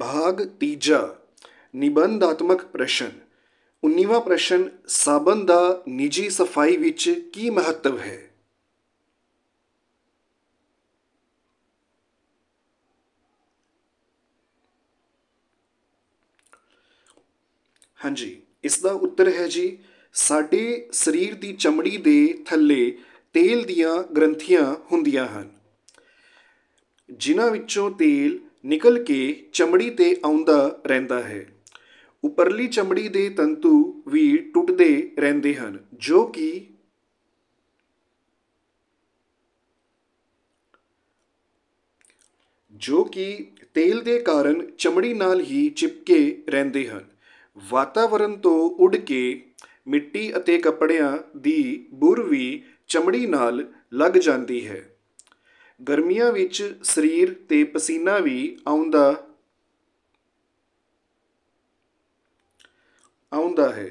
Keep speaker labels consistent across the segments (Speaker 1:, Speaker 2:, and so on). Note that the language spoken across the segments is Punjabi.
Speaker 1: ਭਾਗ 3 ਨਿਬੰਧਾਤਮਕ ਪ੍ਰਸ਼ਨ 19ਵਾਂ ਪ੍ਰਸ਼ਨ ਸਾਬਨ ਦਾ ਨਿੱਜੀ ਸਫਾਈ ਵਿੱਚ ਕੀ ਮਹੱਤਵ ਹੈ ਹਾਂਜੀ ਇਸ ਦਾ ਉੱਤਰ ਹੈ ਜੀ ਸਾਡੇ ਸਰੀਰ ਦੀ ਚਮੜੀ ਦੇ ਥੱਲੇ ਤੇਲ ਦੀਆਂ ਗ੍ਰੰਥੀਆਂ ਹੁੰਦੀਆਂ ਹਨ ਜਿਨ੍ਹਾਂ ਵਿੱਚੋਂ ਤੇਲ ਨਿਕਲ ਕੇ ਚਮੜੀ ਤੇ ਆਉਂਦਾ ਰਹਿੰਦਾ ਹੈ ਉਪਰਲੀ ਚਮੜੀ ਦੇ ਤੰਤੂ ਵੀ ਟੁੱਟਦੇ ਰਹਿੰਦੇ ਹਨ ਜੋ ਕਿ ਜੋ ਕਿ ਤੇਲ ਦੇ ਕਾਰਨ ਚਮੜੀ ਨਾਲ ਹੀ ਚਿਪਕੇ ਰਹਿੰਦੇ ਹਨ ਵਾਤਾਵਰਣ ਤੋਂ ਉੱਡ ਕੇ ਮਿੱਟੀ ਅਤੇ ਕੱਪੜਿਆਂ ਦੀ ਬੁਰ ਵੀ ਚਮੜੀ ਨਾਲ ਲੱਗ ਜਾਂਦੀ ਹੈ ਗਰਮੀਆਂ ਵਿੱਚ ਸਰੀਰ ਤੇ ਪਸੀਨਾ ਵੀ ਆਉਂਦਾ ਆਉਂਦਾ ਹੈ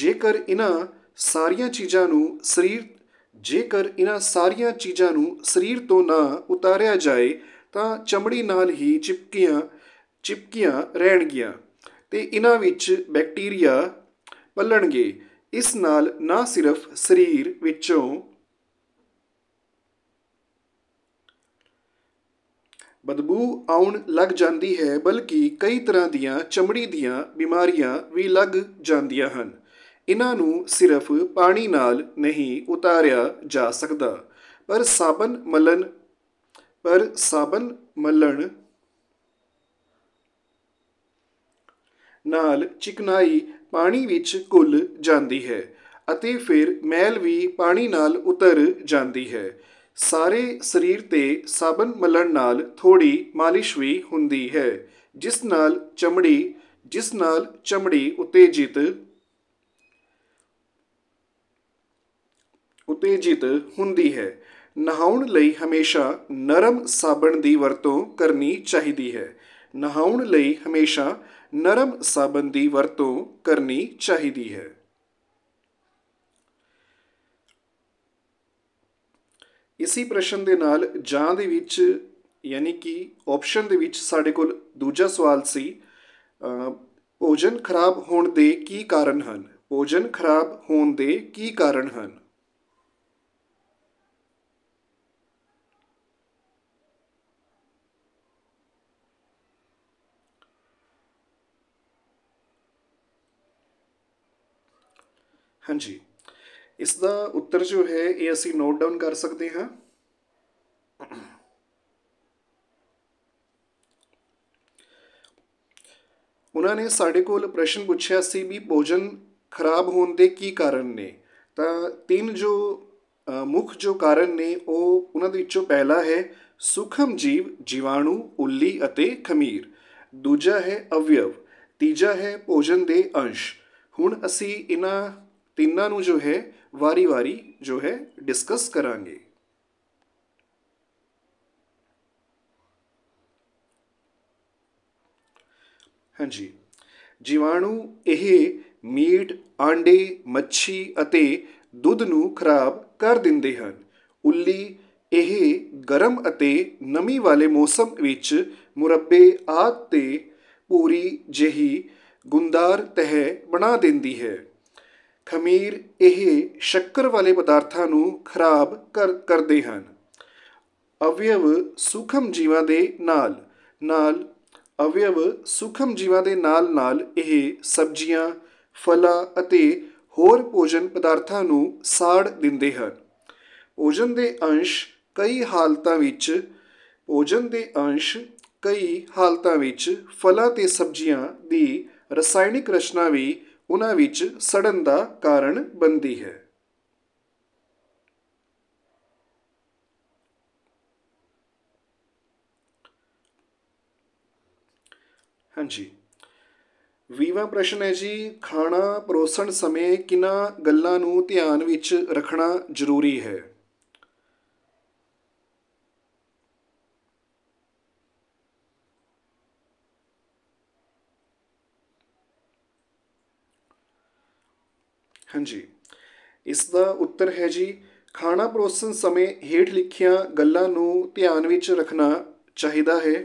Speaker 1: ਜੇਕਰ ਇਹਨਾਂ ਸਾਰੀਆਂ ਚੀਜ਼ਾਂ ਨੂੰ ਸਰੀਰ ਜੇਕਰ ਇਹਨਾਂ ਸਾਰੀਆਂ ਚੀਜ਼ਾਂ ਨੂੰ ਸਰੀਰ ਤੋਂ ਨਾ ਉਤਾਰਿਆ ਜਾਏ ਤਾਂ ਚਮੜੀ ਨਾਲ ਹੀ ਚਿਪਕੀਆਂ ਚਿਪਕੀਆਂ ਰਹਿਣਗੀਆਂ ਤੇ ਇਹਨਾਂ ਵਿੱਚ ਬੈਕਟੀਰੀਆ ਪਲਣਗੇ ਇਸ ਨਾਲ ਨਾ ਸਿਰਫ ਸਰੀਰ ਵਿੱਚੋਂ ਬਦਬੂ ਆਉਣ ਲੱਗ ਜਾਂਦੀ ਹੈ ਬਲਕਿ ਕਈ ਤਰ੍ਹਾਂ ਦੀਆਂ ਚਮੜੀ ਦੀਆਂ ਬਿਮਾਰੀਆਂ ਵੀ ਲੱਗ ਜਾਂਦੀਆਂ ਹਨ ਇਹਨਾਂ ਨੂੰ ਸਿਰਫ ਪਾਣੀ ਨਾਲ ਨਹੀਂ ਉਤਾਰਿਆ ਜਾ ਸਕਦਾ ਪਰ ਸਾਬਣ ਮਲਣ ਪਰ ਸਾਬਣ ਮਲਣ ਨਾਲ ਚਿਕਨਾਈ ਪਾਣੀ ਵਿੱਚ ਘੁਲ ਜਾਂਦੀ ਹੈ ਅਤੇ ਫਿਰ ਮੈਲ ਵੀ ਪਾਣੀ ਨਾਲ ਉਤਰ ਜਾਂਦੀ ਹੈ ਸਾਰੇ ਸਰੀਰ ਤੇ ਸਾਬਣ ਮਲਣ ਨਾਲ ਥੋੜੀ ਮਾਲਿਸ਼ ਵੀ ਹੁੰਦੀ ਹੈ ਜਿਸ ਨਾਲ ਚਮੜੀ ਜਿਸ ਨਾਲ ਚਮੜੀ ਉਤੇਜਿਤ ਉਤੇਜਿਤ ਹੁੰਦੀ ਹੈ ਨਹਾਉਣ ਲਈ ਹਮੇਸ਼ਾ ਨਰਮ ਸਾਬਣ ਦੀ ਵਰਤੋਂ ਕਰਨੀ ਚਾਹੀਦੀ ਹੈ ਨਹਾਉਣ ਲਈ ਹਮੇਸ਼ਾ ਨਰਮ ਸਾਬਣ ਦੀ ਵਰਤੋਂ ਕਰਨੀ ਚਾਹੀਦੀ ਹੈ ਇਸੀ ਪ੍ਰਸ਼ਨ ਦੇ ਨਾਲ ਜਾਂ ਦੇ ਵਿੱਚ ਯਾਨੀ ਕਿ ਆਪਸ਼ਨ ਦੇ ਵਿੱਚ ਸਾਡੇ ਕੋਲ ਦੂਜਾ ਸਵਾਲ ਸੀ ਭੋਜਨ ਖਰਾਬ ਹੋਣ ਦੇ ਕੀ ਕਾਰਨ ਹਨ ਭੋਜਨ ਖਰਾਬ ਹੋਣ ਦੇ ਕੀ ਕਾਰਨ ਹਨ ਹਾਂਜੀ ਇਸ ਦਾ ਉੱਤਰ ਜੋ ਹੈ ਇਹ ਅਸੀਂ ਨੋਟ ਡਾਊਨ ਕਰ ਸਕਦੇ ਹਾਂ ਉਹਨਾਂ ਨੇ ਸਾਡੇ ਕੋਲ ਪ੍ਰਸ਼ਨ ਪੁੱਛਿਆ ਸੀ ਵੀ ਭੋਜਨ ਖਰਾਬ ਹੋਣ ਦੇ ਕੀ ਕਾਰਨ ਨੇ ਤਾਂ ਤਿੰਨ ਜੋ ਮੁੱਖ ਜੋ ਕਾਰਨ ਨੇ ਉਹ ਉਹਨਾਂ ਦੇ ਵਿੱਚੋਂ ਪਹਿਲਾ ਹੈ ਸੁਖਮ ਜੀਵ ਜੀਵਾਣੂ ਉੱਲੀ ਅਤੇ ਖਮੀਰ ਦੂਜਾ ਹੈ ਅਵਯਵ ਤੀਜਾ ਹੈ ਭੋਜਨ ਦੇ ਅੰਸ਼ ਹੁਣ ਅਸੀਂ ਇਹਨਾਂ ਤਿੰਨਾਂ ਨੂੰ ਜੋ ਹੈ ਵਾਰੀ-ਵਾਰੀ ਜੋ ਹੈ ਡਿਸਕਸ ਕਰਾਂਗੇ ਹਾਂਜੀ ਜੀਵਾਣੂ ਇਹ ਮੀਟ ਆਂਡੇ ਮੱਛੀ ਅਤੇ ਦੁੱਧ ਨੂੰ ਖਰਾਬ ਕਰ ਦਿੰਦੇ ਹਨ ਉੱਲੀ ਇਹ ਗਰਮ ਅਤੇ ਨਮੀ ਵਾਲੇ ਮੌਸਮ ਵਿੱਚ ਮੁਰੱਬੇ ਆਦ ਤੇ ਪੂਰੀ ਜਹੀ ਗੁੰਦਾਰ ਤਹਿ ਬਣਾ ਦਿੰਦੀ ਹੈ ਖਮੀਰ ਇਹ ਸ਼ੱਕਰ ਵਾਲੇ ਪਦਾਰਥਾਂ ਨੂੰ ਖਰਾਬ ਕਰ ਕਰਦੇ ਹਨ ਅਵਯਵ ਸੁਖਮ ਜੀਵਾਂ ਦੇ ਨਾਲ ਨਾਲ ਅਵਯਵ ਸੁਖਮ ਜੀਵਾਂ ਦੇ ਨਾਲ ਨਾਲ ਇਹ ਸਬਜ਼ੀਆਂ ਫਲਾਂ ਅਤੇ ਹੋਰ ਭੋਜਨ ਪਦਾਰਥਾਂ ਨੂੰ ਸਾੜ ਦਿੰਦੇ ਹਨ ਭੋਜਨ ਦੇ ਅੰਸ਼ ਕਈ ਹਾਲਤਾਂ ਵਿੱਚ ਭੋਜਨ ਦੇ ਅੰਸ਼ ਕਈ ਹਾਲਤਾਂ ਵਿੱਚ ਫਲਾਂ ਤੇ ਸਬਜ਼ੀਆਂ ਦੀ ਰਸਾਇਣਿਕ ਰਚਨਾ ਵੀ ਉਹਨਾਂ ਵਿੱਚ ਸੜਨ ਦਾ ਕਾਰਨ ਬੰਦੀ ਹੈ ਹਾਂਜੀ ਵੀਵਾ ਪ੍ਰਸ਼ਨ ਹੈ ਜੀ ਖਾਣਾ ਪਰੋਸਣ ਸਮੇਂ ਕਿਨਾਂ ਗੱਲਾਂ ਨੂੰ ਧਿਆਨ ਵਿੱਚ ਰੱਖਣਾ ਜ਼ਰੂਰੀ ਹੈ ਹਾਂਜੀ ਇਸ ਦਾ ਉੱਤਰ ਹੈ ਜੀ ਖਾਣਾ ਪਰੋਸਣ ਸਮੇਂ ਹੇਠ ਲਿਖੀਆਂ ਗੱਲਾਂ ਨੂੰ ਧਿਆਨ ਵਿੱਚ ਰੱਖਣਾ ਚਾਹੀਦਾ ਹੈ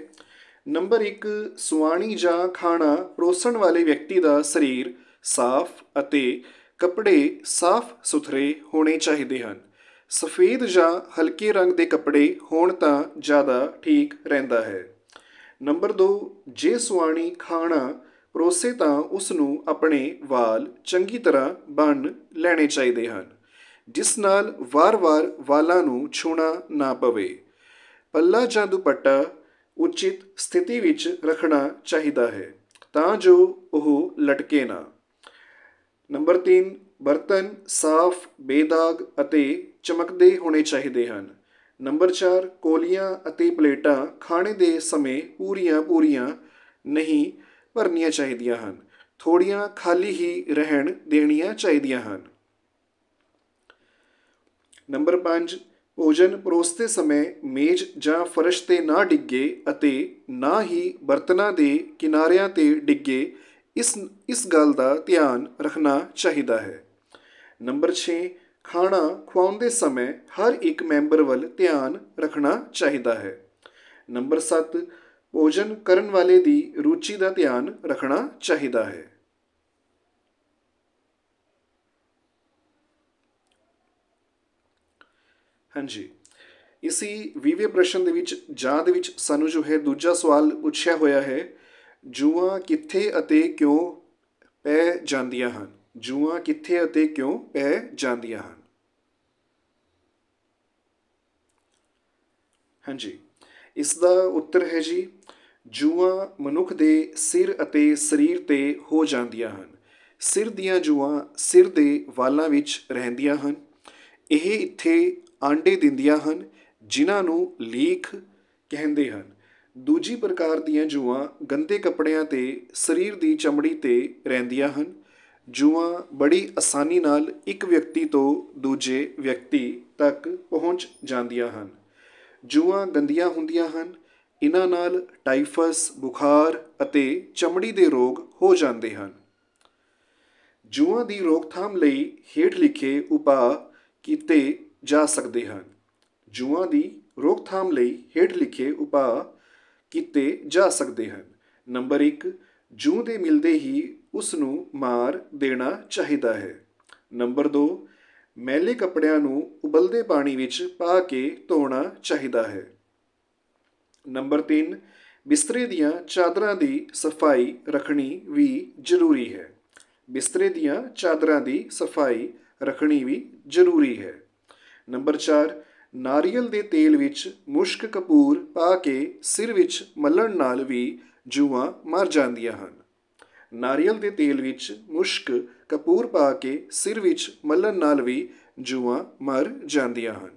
Speaker 1: ਨੰਬਰ 1 ਸੁਆਣੀ ਜਾਂ ਖਾਣਾ ਪਰੋਸਣ ਵਾਲੇ ਵਿਅਕਤੀ ਦਾ ਸਰੀਰ ਸਾਫ਼ ਅਤੇ ਕੱਪੜੇ ਸਾਫ਼ ਸੁਥਰੇ ਹੋਣੇ ਚਾਹੀਦੇ ਹਨ ਸਫੇਦ ਜਾਂ ਹਲਕੇ ਰੰਗ ਦੇ ਕੱਪੜੇ ਹੋਣ ਤਾਂ ਜ਼ਿਆਦਾ ਠੀਕ ਰਹਿੰਦਾ ਹੈ ਨੰਬਰ 2 ਜੇ ਸੁਆਣੀ ਖਾਣਾ ਪਰੋਸੇ ਤਾਂ ਉਸ ਨੂੰ ਆਪਣੇ ਵਾਲ ਚੰਗੀ ਤਰ੍ਹਾਂ ਬੰਨ ਲੈਣੇ ਚਾਹੀਦੇ ਹਨ ਜਿਸ ਨਾਲ ਵਾਰ-ਵਾਰ ਵਾਲਾਂ ਨੂੰ ਛੂਣਾ ਨਾ ਪਵੇ ਪੱਲਾ ਜਾਂ ਦੁਪੱਟਾ ਉਚਿਤ ਸਥਿਤੀ ਵਿੱਚ ਰੱਖਣਾ ਚਾਹੀਦਾ ਹੈ ਤਾਂ ਜੋ ਉਹ ਲਟਕੇ ਨਾ ਨੰਬਰ 3 ਬਰਤਨ ਸਾਫ਼ ਬੇਦਾਗ ਅਤੇ ਚਮਕਦੇ ਹੋਣੇ ਚਾਹੀਦੇ ਹਨ ਨੰਬਰ 4 ਕੋਲੀਆਂ ਅਤੇ ਪਲੇਟਾਂ ਖਾਣੇ ਦੇ ਸਮੇਂ ਪੂਰੀਆਂ ਪੂਰੀਆਂ ਨਹੀਂ ਭਰਨੀਆਂ ਚਾਹੀਦੀਆਂ ਹਨ ਥੋੜੀਆਂ ਖਾਲੀ ਹੀ ਰਹਿਣ ਦੇਣੀਆਂ ਚਾਹੀਦੀਆਂ ਹਨ ਨੰਬਰ 5 ਭੋਜਨ ਪਰੋਸਤੇ ਸਮੇਂ ਮੇਜ਼ ਜਾਂ ਫਰਸ਼ ਤੇ ਨਾ ਡਿੱਗੇ ਅਤੇ ਨਾ ਹੀ ਬਰਤਨਾਂ ਦੇ ਕਿਨਾਰਿਆਂ ਤੇ ਡਿੱਗੇ ਇਸ ਇਸ ਗੱਲ ਦਾ ਧਿਆਨ ਰੱਖਣਾ ਚਾਹੀਦਾ ਹੈ ਨੰਬਰ 6 ਖਾਣਾ ਖਵਾਉਂਦੇ ਸਮੇਂ ਹਰ ਇੱਕ ਮੈਂਬਰ ਵੱਲ ਧਿਆਨ ਰੱਖਣਾ ਚਾਹੀਦਾ ਹੈ ਨੰਬਰ 7 ਭੋਜਨ ਕਰਨ ਵਾਲੇ ਦੀ ਰੁਚੀ ਦਾ ਧਿਆਨ ਰੱਖਣਾ ਚਾਹੀਦਾ ਹੈ ਹਾਂਜੀ ਇਸੀ 20ਵੇਂ ਪ੍ਰਸ਼ਨ ਦੇ ਵਿੱਚ ਜਾਂ ਦੇ ਵਿੱਚ ਸਾਨੂੰ ਜੋ ਹੈ ਦੂਜਾ ਸਵਾਲ ਪੁੱਛਿਆ ਹੋਇਆ ਹੈ ਜੂਆਂ ਕਿੱਥੇ ਅਤੇ ਕਿਉਂ ਪੈ ਜਾਂਦੀਆਂ ਹਨ ਜੂਆਂ ਕਿੱਥੇ ਅਤੇ ਕਿਉਂ ਪੈ ਜਾਂਦੀਆਂ ਹਨ ਹਾਂਜੀ ਇਸ ਦਾ ਉੱਤਰ ਹੈ ਜੀ ਜੂਆਂ ਮਨੁੱਖ ਦੇ ਸਿਰ ਅਤੇ ਸਰੀਰ ਤੇ ਹੋ ਜਾਂਦੀਆਂ ਹਨ ਸਿਰ ਦੀਆਂ ਜੂਆਂ ਸਿਰ ਦੇ ਵਾਲਾਂ ਵਿੱਚ ਰਹਿੰਦੀਆਂ ਹਨ ਇਹ ਇੱਥੇ ਆਂਡੇ ਦਿੰਦੀਆਂ ਹਨ ਜਿਨ੍ਹਾਂ ਨੂੰ ਲੀਖ ਕਹਿੰਦੇ ਹਨ ਦੂਜੀ ਪ੍ਰਕਾਰ ਦੀਆਂ ਜੂਆਂ ਗੰਦੇ ਕੱਪੜਿਆਂ ਤੇ ਸਰੀਰ ਦੀ ਚਮੜੀ ਤੇ ਰਹਿੰਦੀਆਂ ਹਨ ਜੂਆਂ ਬੜੀ ਆਸਾਨੀ ਨਾਲ ਇੱਕ ਵਿਅਕਤੀ ਤੋਂ ਦੂਜੇ ਵਿਅਕਤੀ ਤੱਕ ਪਹੁੰਚ ਜਾਂਦੀਆਂ ਹਨ ਜੂਆਂ ਗੰਦੀਆਂ ਹੁੰਦੀਆਂ ਹਨ ਇਹਨਾਂ ਨਾਲ ਟਾਈਫਸ ਬੁਖਾਰ ਅਤੇ ਚਮੜੀ ਦੇ ਰੋਗ ਹੋ ਜਾਂਦੇ ਹਨ ਜੂਆਂ ਦੀ ਰੋਕਥਾਮ ਲਈ ਹੇਠ ਲਿਖੇ ਉਪਾਅ ਕੀਤੇ ਜਾ ਸਕਦੇ ਹਨ ਜੂਆਂ ਦੀ ਰੋਕਥਾਮ ਲਈ ਹੇਠ ਲਿਖੇ ਉਪਾਅ ਕੀਤੇ ਜਾ ਸਕਦੇ ਹਨ ਨੰਬਰ 1 ਜੂ ਦੇ ਮਿਲਦੇ ਹੀ ਉਸ ਨੂੰ ਮਾਰ ਦੇਣਾ ਚਾਹੀਦਾ ਹੈ ਨੰਬਰ 2 ਮੈਲੇ ਕੱਪੜਿਆਂ ਨੂੰ ਉਬਲਦੇ ਪਾਣੀ ਵਿੱਚ ਪਾ ਕੇ ਧੋਣਾ ਚਾਹੀਦਾ ਹੈ ਨੰਬਰ 3 ਬਿਸਤਰੇ ਦੀਆਂ ਚਾਦਰਾਂ ਦੀ ਸਫਾਈ ਰੱਖਣੀ ਵੀ ਜ਼ਰੂਰੀ ਹੈ ਬਿਸਤਰੇ ਦੀਆਂ ਚਾਦਰਾਂ ਦੀ ਸਫਾਈ ਰੱਖਣੀ ਵੀ ਜ਼ਰੂਰੀ ਹੈ ਨੰਬਰ 4 ਨਾਰੀਅਲ ਦੇ ਤੇਲ ਵਿੱਚ ਮੁਸ਼ਕ ਕਪੂਰ ਪਾ ਕੇ ਸਿਰ ਵਿੱਚ ਮਲਣ ਨਾਲ ਵੀ ਜੂਆਂ ਮਰ ਜਾਂਦੀਆਂ ਹਨ ਨਾਰੀਅਲ ਦੇ ਤੇਲ ਵਿੱਚ ਮੁਸ਼ਕ ਕਪੂਰ ਪਾ ਕੇ ਸਿਰ ਵਿੱਚ ਮੱਲਣ ਨਾਲ ਵੀ ਜੂਆਂ ਮਰ ਜਾਂਦੀਆਂ ਹਨ